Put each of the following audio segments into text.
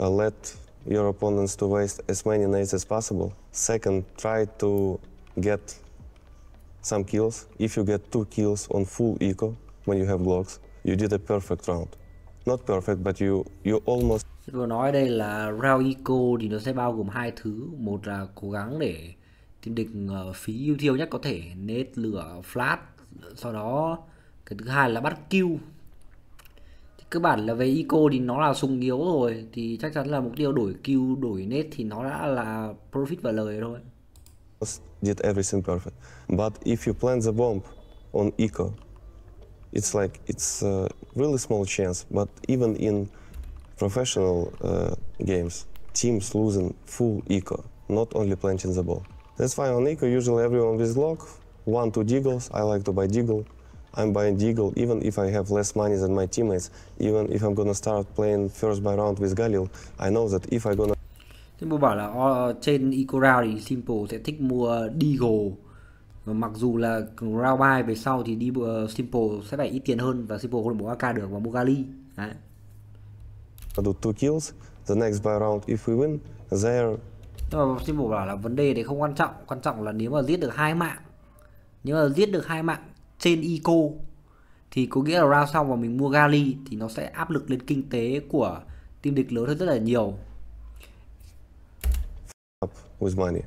uh, let your opponents to waste as many nades as possible. Second, try to get some kills. If you get two kills on full eco when you have blocks, you did a perfect round. Not perfect, but you you almost. Tôi nói đây là round eco thì nó sẽ bao gồm hai thứ, một là cố gắng để tìm địch ờ, phí ưu thiêu nhất có thể, nết lửa flat sau đó cái thứ hai là bắt kill cơ bản là về eco thì nó là sung yếu rồi thì chắc chắn là mục tiêu đổi Q đổi net thì nó đã là profit và lời rồi did everything perfect but if you plant the bomb on eco it's like it's a really small chance but even in professional uh, games teams losing full eco not only planting the ball that's why on eco usually everyone with lock one two deagles i like to buy deagle I'm buying Deagle even if I have less money than my teammates. Even if I'm gonna start playing first by round with Galil, I know that if I gonna Thế bố bảo là uh, trên Icora thì Simple sẽ thích mua Deagle Mặc dù là round 3 về sau thì đi uh, Simple sẽ phải ít tiền hơn và Simple không được mua AK được và mua Gali Đấy. do two kills, the next buy round if we win, there nhưng mà Simple bảo là vấn đề đấy không quan trọng Quan trọng là nếu mà giết được hai mạng Nếu mà giết được hai mạng trên ICO thì có nghĩa là round xong và mình mua Gali thì nó sẽ áp lực lên kinh tế của team địch lớn hơn rất là nhiều. With money.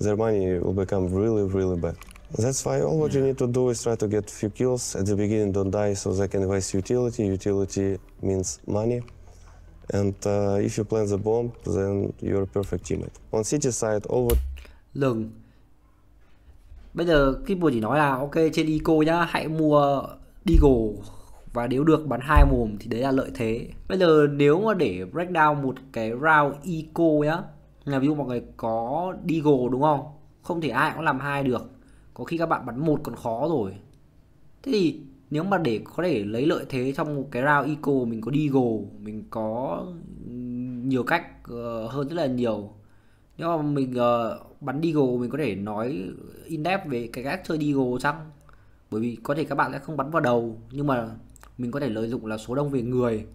Their money will become really really bad. That's why all what you need to do is try to get few kills at the beginning. Don't die so they can waste utility. Utility means money. And uh, if you plant the bomb, then you're a perfect teammate. On city side, all what... Lừng bây giờ Kipper chỉ nói là ok trên eco nhá hãy mua Deagle và nếu được bắn hai mồm thì đấy là lợi thế bây giờ nếu mà để breakdown một cái round eco nhá là ví dụ mọi người có Deagle đúng không không thể ai cũng làm hai được có khi các bạn bắn một còn khó rồi thế thì nếu mà để có thể lấy lợi thế trong một cái round eco mình có deagle mình có nhiều cách ờ, hơn rất là nhiều nếu mà mình uh, bắn deagle mình có thể nói in depth về cái cách chơi deagle chăng bởi vì có thể các bạn sẽ không bắn vào đầu nhưng mà mình có thể lợi dụng là số đông về người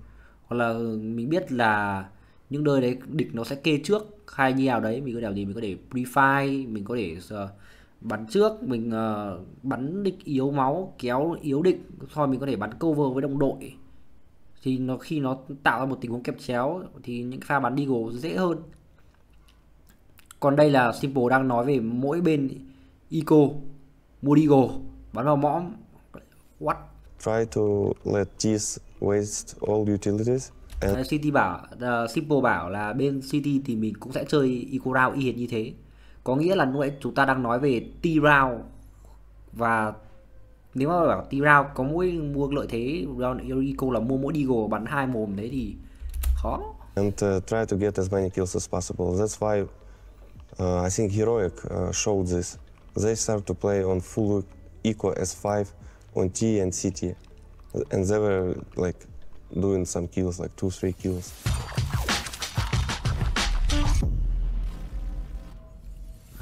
hoặc là mình biết là những nơi đấy địch nó sẽ kê trước hay như nào đấy mình có đèo gì mình có thể prefire mình có thể uh, bắn trước mình uh, bắn địch yếu máu kéo yếu địch thôi mình có thể bắn cover với đồng đội thì nó khi nó tạo ra một tình huống kẹp chéo thì những pha bắn đi gồ dễ hơn còn đây là simple đang nói về mỗi bên eco modigo bắn vào mõm what try to let this waste all utilities and... City bảo uh, simple bảo là bên City thì mình cũng sẽ chơi eco round y hệt như thế có nghĩa là lúc chúng ta đang nói về t round và nếu mà bảo t round có mỗi mua lợi thế round eco là mua mỗi digo bắn hai mồm đấy thì khó and uh, try to get as many kills as possible that's why Uh, I think Heroic uh, showed this. They start to play on full Eco S5 on T and CT. And they were like doing some kills, like two, three kills.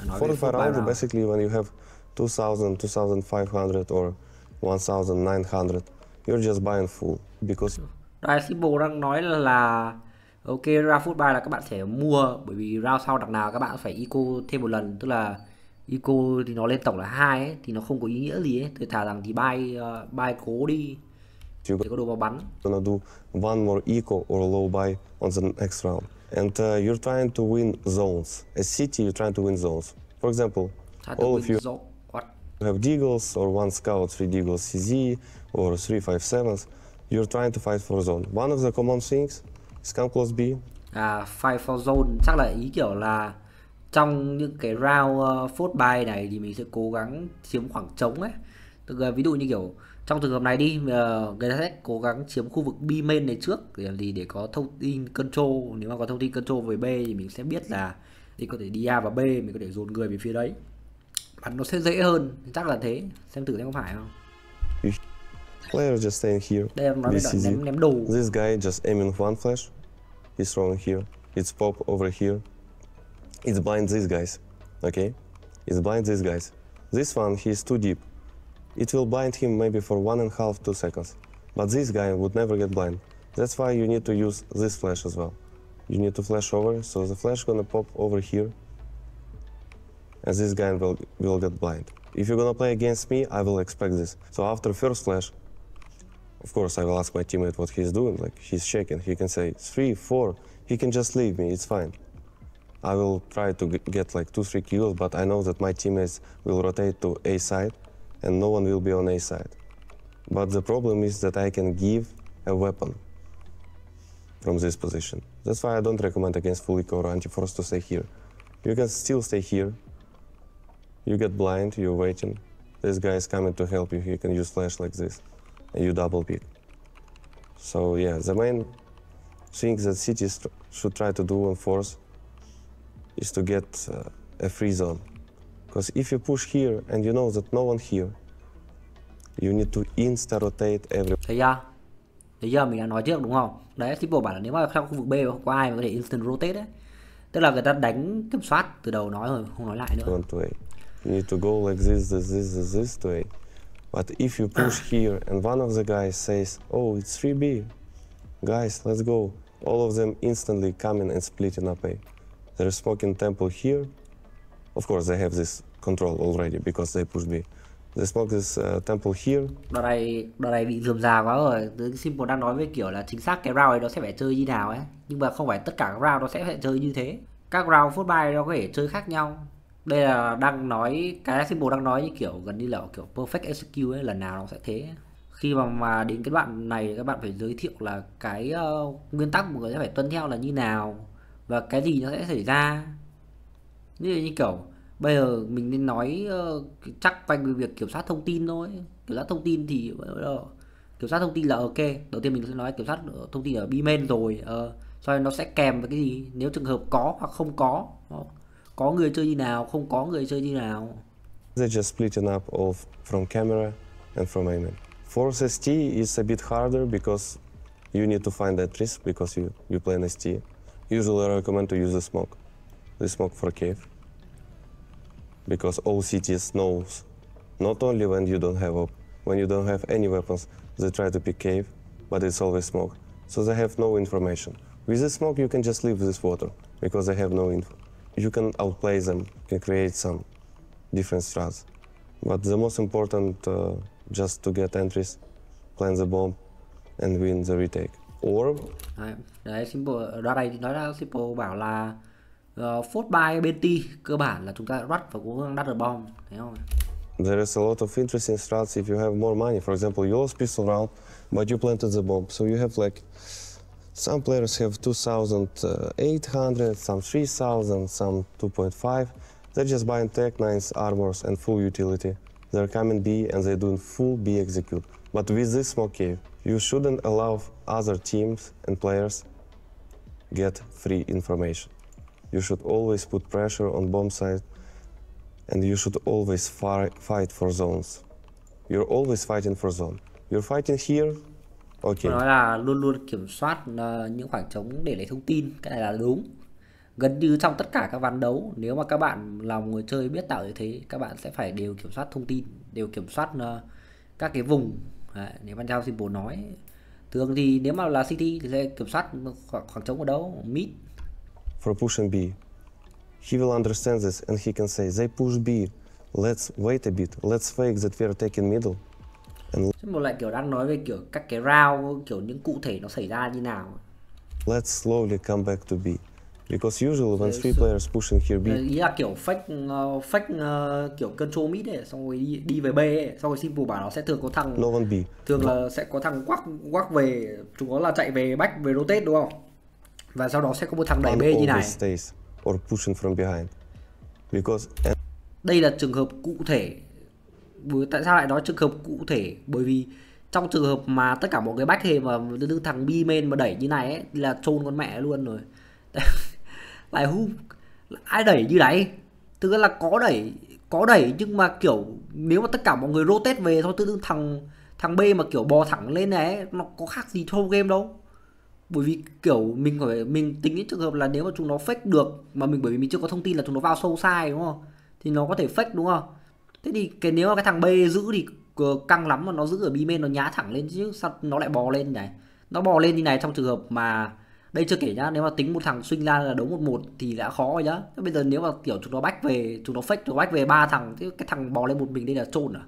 the round, basically when you have 2000, 2500 or 1900, you're just buying full because sĩ Bồ đang nói là, là ok ra phút buy là các bạn sẽ mua bởi vì ra sau đặc nào các bạn phải eco thêm một lần tức là eco thì nó lên tổng là hai thì nó không có ý nghĩa gì ấy tôi thả rằng thì bay uh, bay cố đi chỉ có đồ vào bắn gonna do one more eco or low buy on the next round and uh, you're trying to win zones A city you're trying to win zones for example all of you zone. What? have deagles or one scout three deagles cz or three five sevens you're trying to fight for zone one of the common things Scout Crosby à five for zone chắc là ý kiểu là trong những cái round uh, ờ, phốt bài này thì mình sẽ cố gắng chiếm khoảng trống ấy tức là ví dụ như kiểu trong trường hợp này đi uh, người ta sẽ cố gắng chiếm khu vực B main này trước để làm gì để có thông tin control nếu mà có thông tin control về B thì mình sẽ biết là thì có thể đi A và B mình có thể dồn người về phía đấy bắn nó sẽ dễ hơn chắc là thế xem thử xem có phải không Player just staying here. Đây em nói với đoạn ném, ném đồ. This guy just aiming one flash. It's wrong here. It's pop over here. It's blind these guys, okay? It's blind these guys. This one, he is too deep. It will blind him maybe for one and a half, two seconds. But this guy would never get blind. That's why you need to use this flash as well. You need to flash over, so the flash gonna pop over here. And this guy will, will get blind. If you're gonna play against me, I will expect this. So after first flash, of course, I will ask my teammate what he's doing. Like, he's shaking. He can say three, four. He can just leave me. It's fine. I will try to get like two, three kills, but I know that my teammates will rotate to A side and no one will be on A side. But the problem is that I can give a weapon from this position. That's why I don't recommend against Fuliko or Antiforce to stay here. You can still stay here. You get blind, you're waiting. This guy is coming to help you. He can use flash like this you double beat. So yeah, the main thing that cities should try to do on force is to get uh, a free zone. Because if you push here and you know that no one here, you need to insta-rotate every... Thấy chưa? Thấy chưa? Mình đã nói trước đúng không? Đấy, thì bộ bản là nếu mà trong khu vực B mà không có ai mà có thể instant rotate đấy. Tức là người ta đánh kiểm soát từ đầu nói rồi, không nói lại nữa. You need to go like this, this, this, this, this But if you push here and one of the guys says, oh, it's 3B, guys, let's go, all of them instantly coming and splitting up A. There is smoking temple here. Of course, they have this control already because they push B. They smoke this uh, temple here. Đoạn này, đoạn này bị dườm già quá rồi. Cái Simple đang nói với kiểu là chính xác cái round này nó sẽ phải chơi như nào ấy. Nhưng mà không phải tất cả các round nó sẽ phải chơi như thế. Các round phút bài nó có thể chơi khác nhau đây là đang nói cái symbol đang nói như kiểu gần như là kiểu perfect execute ấy lần nào nó sẽ thế khi mà mà đến cái đoạn này các bạn phải giới thiệu là cái uh, nguyên tắc mọi người sẽ phải tuân theo là như nào và cái gì nó sẽ xảy ra như như kiểu bây giờ mình nên nói uh, chắc quanh việc kiểm soát thông tin thôi kiểm soát thông tin thì uh, kiểm soát thông tin là ok đầu tiên mình sẽ nói kiểm soát thông tin ở bmail rồi uh, sau đó nó sẽ kèm với cái gì nếu trường hợp có hoặc không có có người chơi như nào không có người chơi như nào they just splitting up of from camera and from aiming for ST is a bit harder because you need to find that risk because you you play an ST usually I recommend to use the smoke the smoke for cave because all cities knows not only when you don't have when you don't have any weapons they try to pick cave but it's always smoke so they have no information with the smoke you can just leave this water because they have no info you can outplay them, you can create some different strats. But the most important, uh, just to get entries, plant the bomb and win the retake. Or... Đấy, simple, đoạn này nói ra Simple bảo là uh, cơ bản là chúng ta và cố gắng đắt được thấy không? There is a lot of interesting strats if you have more money. For example, you lost pistol round, but you planted the bomb, so you have like some players have 2,800, some 3,000, some 2.5. They're just buying tech nines, armors, and full utility. They're coming B and they're doing full B execute. But with this smoke cave, you shouldn't allow other teams and players get free information. You should always put pressure on bomb site and you should always fight for zones. You're always fighting for zone. You're fighting here, okay. nói là luôn luôn kiểm soát ờ, những khoảng trống để lấy thông tin cái này là đúng gần như trong tất cả các ván đấu nếu mà các bạn là một người chơi biết tạo như thế các bạn sẽ phải đều kiểm soát thông tin đều kiểm soát ờ, các cái vùng Đấy, nếu mà theo simple nói thường thì nếu mà là city thì sẽ kiểm soát khoảng, khoảng trống ở đâu mid for push and B he will understand this and he can say they push B let's wait a bit let's fake that we are taking middle and một lại kiểu đang nói về kiểu các cái round kiểu những cụ thể nó xảy ra như nào let's slowly come back to B because usually when three players pushing here B ý là kiểu fake uh, fake uh, kiểu control mid ấy xong rồi đi, đi về B ấy xong rồi simple bảo nó sẽ thường có thằng no one B thường no. là sẽ có thằng quắc quắc về chúng nó là chạy về back về rotate đúng không và sau đó sẽ có một thằng đẩy B như này stays or pushing from behind because đây là trường hợp cụ thể tại sao lại nói trường hợp cụ thể bởi vì trong trường hợp mà tất cả mọi người bách hề mà từ thằng bi mà đẩy như này ấy, là trôn con mẹ luôn rồi lại hu ai đẩy như đấy tức là có đẩy có đẩy nhưng mà kiểu nếu mà tất cả mọi người rotate về thôi tự dưng thằng thằng B mà kiểu bò thẳng lên này nó có khác gì thâu game đâu bởi vì kiểu mình phải mình tính đến trường hợp là nếu mà chúng nó fake được mà mình bởi vì mình chưa có thông tin là chúng nó vào sâu sai đúng không thì nó có thể fake đúng không thế thì cái nếu mà cái thằng b giữ thì ờ, căng lắm mà nó giữ ở B main nó nhá thẳng lên chứ sao nó lại bò lên này nó bò lên như này trong trường hợp mà đây chưa kể nhá nếu mà tính một thằng swing ra là đấu một một thì đã khó rồi nhá thế bây giờ nếu mà kiểu chúng nó bách về chúng nó fake chúng nó bách về ba thằng thế cái thằng bò lên một mình đây là trôn à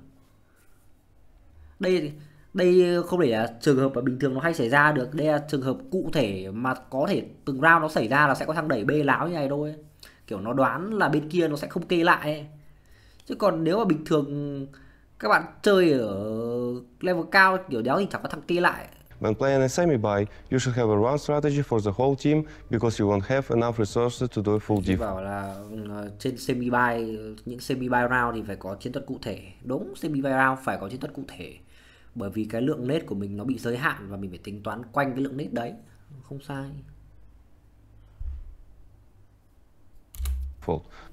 đây đây không để là trường hợp mà bình thường nó hay xảy ra được đây là trường hợp cụ thể mà có thể từng round nó xảy ra là sẽ có thằng đẩy bê láo như này thôi kiểu nó đoán là bên kia nó sẽ không kê lại ấy chứ còn nếu mà bình thường các bạn chơi ở level cao kiểu đéo thì chẳng có thằng kia lại When playing a semi-buy, you should have a run strategy for the whole team because you won't have enough resources to do a full div. bảo là ừ, trên semi-buy, những semi-buy round thì phải có chiến thuật cụ thể. Đúng, semi-buy round phải có chiến thuật cụ thể. Bởi vì cái lượng nết của mình nó bị giới hạn và mình phải tính toán quanh cái lượng nết đấy. Không sai.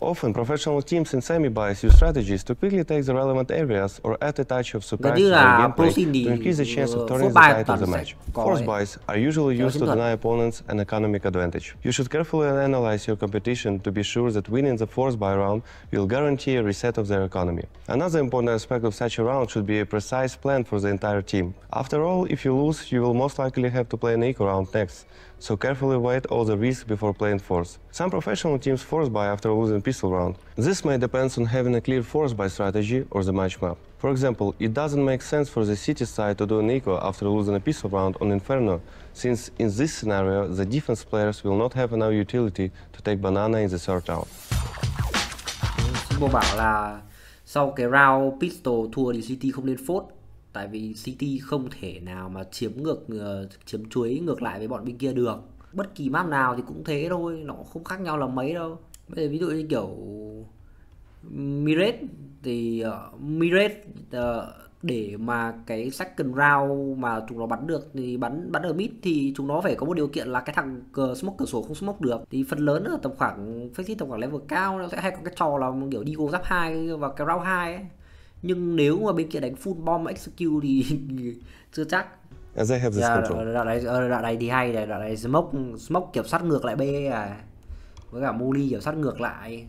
Often, professional teams in semi-bias use strategies to quickly take the relevant areas or add a touch of surprise to the gameplay to increase the chance of uh, turning the tide of the match. Force buys are usually used to deny opponents an economic advantage. You should carefully analyze your competition to be sure that winning the force buy round will guarantee a reset of their economy. Another important aspect of such a round should be a precise plan for the entire team. After all, if you lose, you will most likely have to play an eco round next, so carefully weigh all the risks before playing force. Some professional teams force buy after losing pistol round. This may depend on having a clear force buy strategy or the match map. For example, it doesn't make sense for the city side to do an eco after losing a pistol round on Inferno, since in this scenario the defense players will not have enough utility to take banana in the third round. bảo là sau cái round pistol thua thì City không nên force. tại vì City không thể nào mà chiếm ngược ờ, chiếm chuối ngược lại với bọn bên kia được bất kỳ map nào thì cũng thế thôi nó không khác nhau là mấy đâu bây giờ ví dụ như kiểu mirage thì uh, ờ, Miret uh, ờ, để mà cái second round mà chúng nó bắn được thì bắn bắn ở mid thì chúng nó phải có một điều kiện là cái thằng uh, smoke cửa sổ không smoke được thì phần lớn ở tầm khoảng phép tầm khoảng level cao nó sẽ hay có cái trò là kiểu đi go giáp hai và cái round hai ấy nhưng nếu mà bên kia đánh full bomb execute thì chưa chắc As I have this yeah, dạ, control. Đoạn này, ờ, đoạn này thì hay này, đoạn này smoke smoke kiểm soát ngược lại B à. Với cả Molly kiểm soát ngược lại.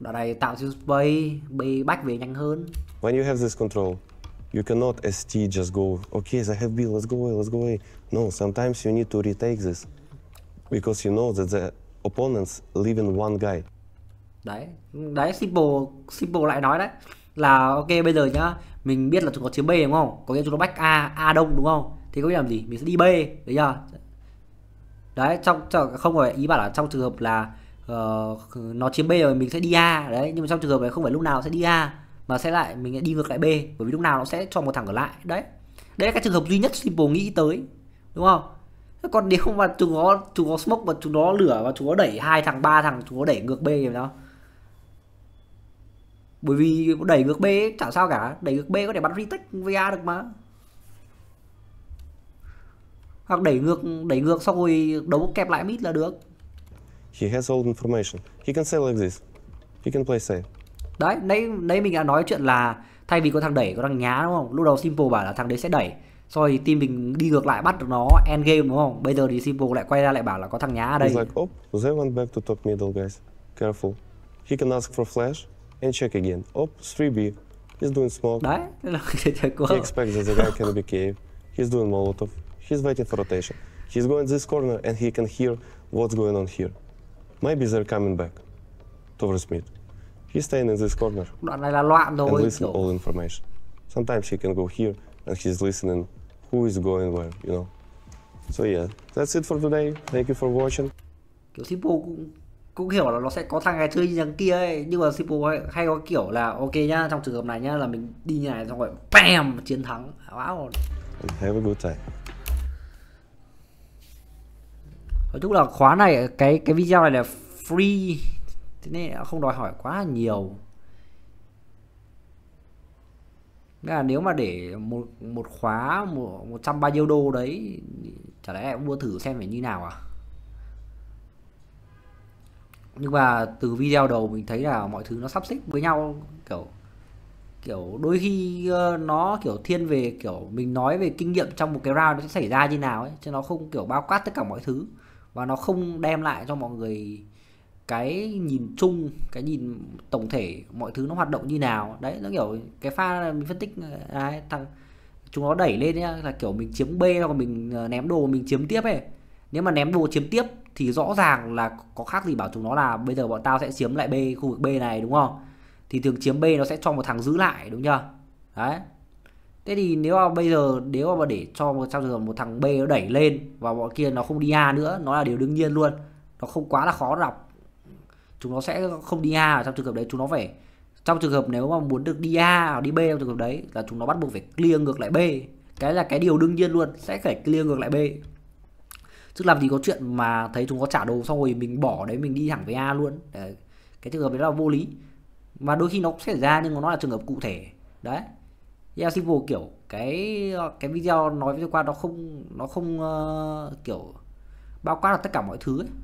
Đoạn này tạo siêu space, B back về nhanh hơn. When you have this control, you cannot ST just go, okay, I have B, let's go away, let's go away. No, sometimes you need to retake this. Because you know that the opponents leaving one guy. Đấy, đấy simple, simple lại nói đấy là ok bây giờ nhá mình biết là chúng có chiếm b đúng không có nghĩa chúng nó bách a a đông đúng không thì có nghĩa làm gì mình sẽ đi b đấy nhá đấy trong, trong không phải ý bảo là trong trường hợp là uh, nó chiếm b rồi mình sẽ đi a đấy nhưng mà trong trường hợp này không phải lúc nào sẽ đi a mà sẽ lại mình sẽ đi ngược lại b bởi vì lúc nào nó sẽ cho một thằng ở lại đấy đấy là cái trường hợp duy nhất simple nghĩ tới đúng không còn nếu mà chúng nó chúng nó smoke và chúng nó lửa và chúng nó đẩy hai thằng ba thằng chúng nó đẩy ngược b thì sao bởi vì đẩy ngược B ấy, chả sao cả đẩy ngược B có thể bắn retake VA được mà hoặc đẩy ngược đẩy ngược xong rồi đấu kẹp lại mid là được He has all information. He can say like this. He can play safe. Đấy, đấy đấy mình đã nói chuyện là thay vì có thằng đẩy có thằng nhá đúng không? Lúc đầu Simple bảo là thằng đấy sẽ đẩy. Rồi team mình đi ngược lại bắt được nó end game đúng không? Bây giờ thì Simple lại quay ra lại bảo là có thằng nhá ở đây. He's like, oh, they went back to top middle guys. Careful. He can ask for flash. and check again. Oh, 3B. He's doing smoke. he expects that the guy can be cave. He's doing Molotov. He's waiting for rotation. He's going this corner and he can hear what's going on here. Maybe they're coming back towards mid. He's staying in this corner and listen all information. Sometimes he can go here and he's listening who is going where, you know. So yeah, that's it for today. Thank you for watching. cũng hiểu là nó sẽ có thằng này chơi như thằng kia ấy nhưng mà Sipo hay, hay có kiểu là ok nhá trong trường hợp này nhá là mình đi như này xong rồi bam chiến thắng wow thế với bố chảy nói chung là khóa này cái cái video này là free thế nên không đòi hỏi quá nhiều là nếu mà để một một khóa một một trăm bao nhiêu đô đấy chả lẽ mua thử xem phải như nào à nhưng mà từ video đầu mình thấy là mọi thứ nó sắp xếp với nhau kiểu kiểu đôi khi ờ, nó kiểu thiên về kiểu mình nói về kinh nghiệm trong một cái round nó sẽ xảy ra như nào ấy chứ nó không kiểu bao quát tất cả mọi thứ và nó không đem lại cho mọi người cái nhìn chung cái nhìn tổng thể mọi thứ nó hoạt động như nào đấy nó kiểu cái pha mình phân tích ờ, ai thằng chúng nó đẩy lên nhá là kiểu mình chiếm b hoặc mình ờ, ném đồ mình chiếm tiếp ấy nếu mà ném đồ chiếm tiếp thì rõ ràng là có khác gì bảo chúng nó là bây giờ bọn tao sẽ chiếm lại B khu vực B này đúng không? Thì thường chiếm B nó sẽ cho một thằng giữ lại đúng chưa? Đấy. Thế thì nếu mà bây giờ nếu mà để cho một trong trường một thằng B nó đẩy lên và bọn kia nó không đi A nữa, nó là điều đương nhiên luôn. Nó không quá là khó đọc. Chúng nó sẽ không đi A trong trường hợp đấy chúng nó phải trong trường hợp nếu mà muốn được đi A hoặc đi B trong trường hợp đấy là chúng nó bắt buộc phải clear ngược lại B. Cái là cái điều đương nhiên luôn, sẽ phải clear ngược lại B chứ làm gì có chuyện mà thấy chúng có trả đồ xong rồi mình bỏ đấy mình đi thẳng với a luôn đấy. cái trường hợp đấy là vô lý mà đôi khi nó xảy ra nhưng nó là trường hợp cụ thể đấy yeah, simple kiểu cái cái video nói với qua nó không nó không uh, kiểu bao quát được tất cả mọi thứ ấy